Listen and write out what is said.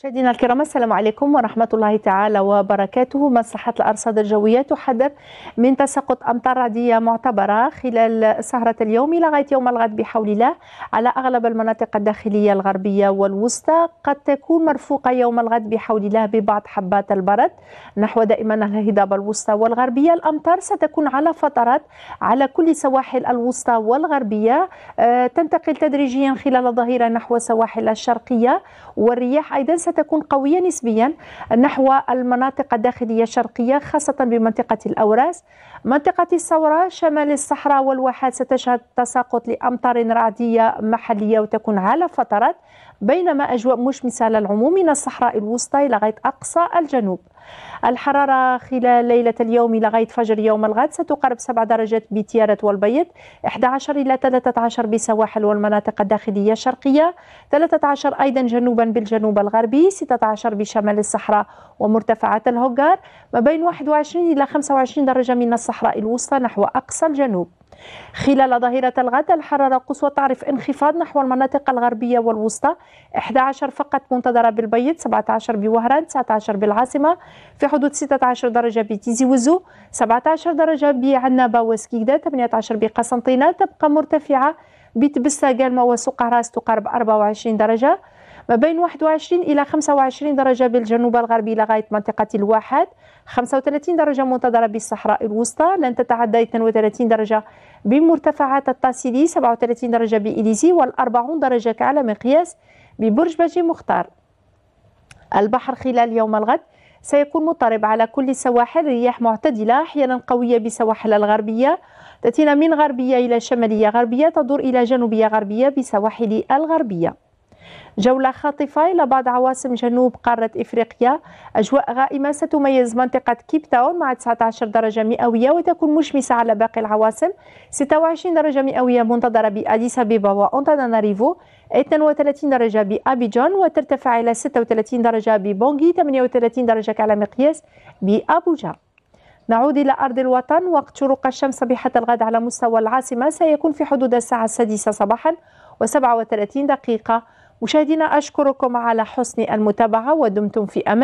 مشاهدينا الكرام السلام عليكم ورحمة الله تعالى وبركاته مصلحة الأرصاد الجوية تحذر من تساقط أمطار رعدية معتبرة خلال سهرة اليوم لغاية يوم الغد بحول الله على أغلب المناطق الداخلية الغربية والوسطى قد تكون مرفوقة يوم الغد بحول الله ببعض حبات البرد نحو دائما الهضاب الوسطى والغربية الأمطار ستكون على فترات على كل سواحل الوسطى والغربية آه، تنتقل تدريجيا خلال الظهيرة نحو السواحل الشرقية والرياح أيضا ستكون قوية نسبيا نحو المناطق الداخلية الشرقية خاصة بمنطقة الأوراس منطقة الثورة شمال الصحراء والواحات ستشهد تساقط لأمطار رعدية محلية وتكون على فترات بينما أجواء مشمسة للعموم من الصحراء الوسطى لغاية أقصى الجنوب الحرارة خلال ليلة اليوم لغاية فجر يوم الغد ستقارب 7 درجات بتيارة والبيض 11 إلى 13 بسواحل والمناطق الداخلية الشرقية 13 أيضا جنوبا بالجنوب الغربي 16 بشمال الصحراء ومرتفعات الهوغار ما بين 21 إلى 25 درجة من الصحراء الوسطى نحو أقصى الجنوب خلال ظهيرة الغد الحرارة القصوى تعرف انخفاض نحو المناطق الغربية والوسطى 11 فقط منتظرة بالبيض 17 بوهران 19 بالعاصمة في حدود 16 درجة بتيزي وزو 17 درجة بعنابة وسكيكدا 18 بقسنطينة تبقى مرتفعة بتبسة قلمة وسقراس تقارب 24 درجة ما بين 21 إلى 25 درجة بالجنوب الغربي لغاية منطقة الواحد 35 درجة منتظرة بالصحراء الوسطى لن تتعدى 32 درجة بمرتفعات الطاسيلي 37 درجة بإليزي وال40 درجة كعلى مقياس ببرج باجي مختار البحر خلال يوم الغد سيكون مضطرب على كل السواحل رياح معتدلة أحيانا قوية بسواحل الغربية تأتينا من غربية إلى شمالية غربية تدور إلى جنوبية غربية بسواحل الغربية جولة خاطفة إلى بعض عواصم جنوب قارة إفريقيا أجواء غائمة ستميز منطقة كيب تاون مع 19 درجة مئوية وتكون مشمسة على باقي العواصم 26 درجة مئوية منتظرة بأديس أبيبا ناريفو 32 درجة بأبيجون وترتفع إلى 36 درجة ببونغي 38 درجة على مقياس بأبوجا نعود إلى أرض الوطن وقت شروق الشمس صبيحة الغد على مستوى العاصمة سيكون في حدود الساعة السادسة صباحا و37 دقيقة مشاهدينا أشكركم على حسن المتابعة ودمتم في أمان